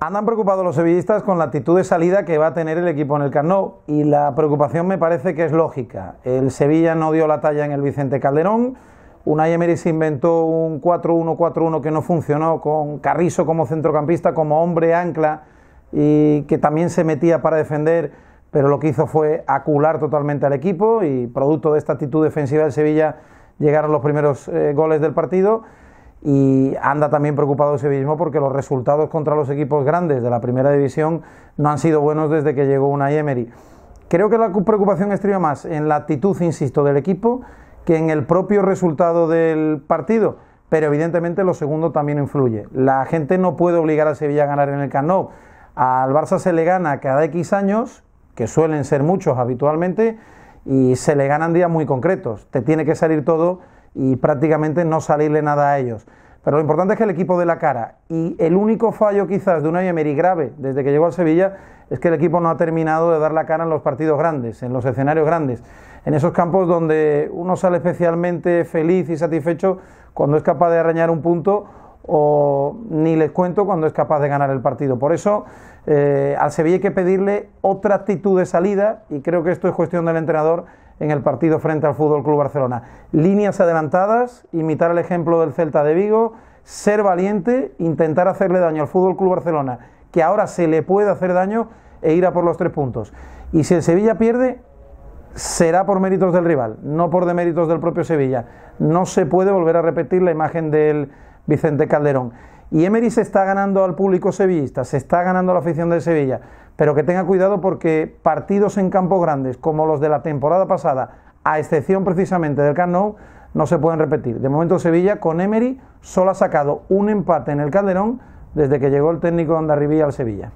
Andan preocupados los sevillistas con la actitud de salida que va a tener el equipo en el Camp y la preocupación me parece que es lógica. El Sevilla no dio la talla en el Vicente Calderón, Unai Emery se inventó un 4-1-4-1 que no funcionó con Carrizo como centrocampista, como hombre ancla y que también se metía para defender, pero lo que hizo fue acular totalmente al equipo y producto de esta actitud defensiva del Sevilla llegaron los primeros eh, goles del partido y anda también preocupado el sevillismo porque los resultados contra los equipos grandes de la primera división no han sido buenos desde que llegó una Emery. Creo que la preocupación estriba más en la actitud, insisto, del equipo que en el propio resultado del partido, pero evidentemente lo segundo también influye. La gente no puede obligar a Sevilla a ganar en el Camp Al Barça se le gana cada X años, que suelen ser muchos habitualmente, y se le ganan días muy concretos. Te tiene que salir todo y prácticamente no salirle nada a ellos. Pero lo importante es que el equipo dé la cara y el único fallo quizás de una Emery grave desde que llegó al Sevilla es que el equipo no ha terminado de dar la cara en los partidos grandes, en los escenarios grandes, en esos campos donde uno sale especialmente feliz y satisfecho cuando es capaz de arañar un punto o ni les cuento cuando es capaz de ganar el partido. Por eso eh, al Sevilla hay que pedirle otra actitud de salida y creo que esto es cuestión del entrenador en el partido frente al Fútbol Club Barcelona. Líneas adelantadas, imitar el ejemplo del Celta de Vigo, ser valiente, intentar hacerle daño al Fútbol Club Barcelona, que ahora se le puede hacer daño e ir a por los tres puntos. Y si el Sevilla pierde, será por méritos del rival, no por deméritos del propio Sevilla. No se puede volver a repetir la imagen del Vicente Calderón. Y Emery se está ganando al público sevillista, se está ganando a la afición de Sevilla, pero que tenga cuidado porque partidos en campos grandes, como los de la temporada pasada, a excepción precisamente del Camp no se pueden repetir. De momento Sevilla con Emery solo ha sacado un empate en el Calderón desde que llegó el técnico de al Sevilla.